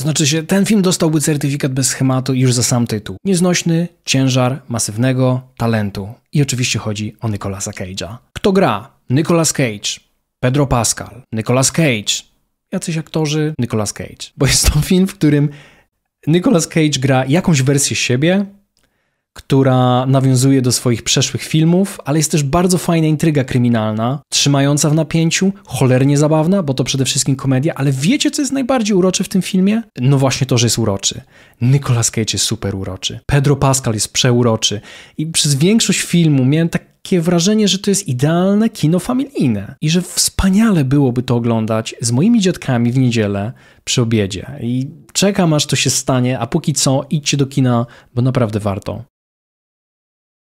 Znaczy się, ten film dostałby certyfikat bez schematu już za sam tytuł. Nieznośny ciężar masywnego talentu. I oczywiście chodzi o Nicolasa Cage'a. Kto gra? Nicolas Cage, Pedro Pascal, Nicolas Cage, jacyś aktorzy, Nicolas Cage. Bo jest to film, w którym Nicolas Cage gra jakąś wersję siebie, która nawiązuje do swoich przeszłych filmów, ale jest też bardzo fajna intryga kryminalna, trzymająca w napięciu, cholernie zabawna, bo to przede wszystkim komedia, ale wiecie, co jest najbardziej urocze w tym filmie? No właśnie to, że jest uroczy. Nicolas Cage jest super uroczy. Pedro Pascal jest przeuroczy. I przez większość filmu miałem tak takie wrażenie, że to jest idealne kino familijne i że wspaniale byłoby to oglądać z moimi dziadkami w niedzielę przy obiedzie. I czekam aż to się stanie, a póki co idźcie do kina, bo naprawdę warto.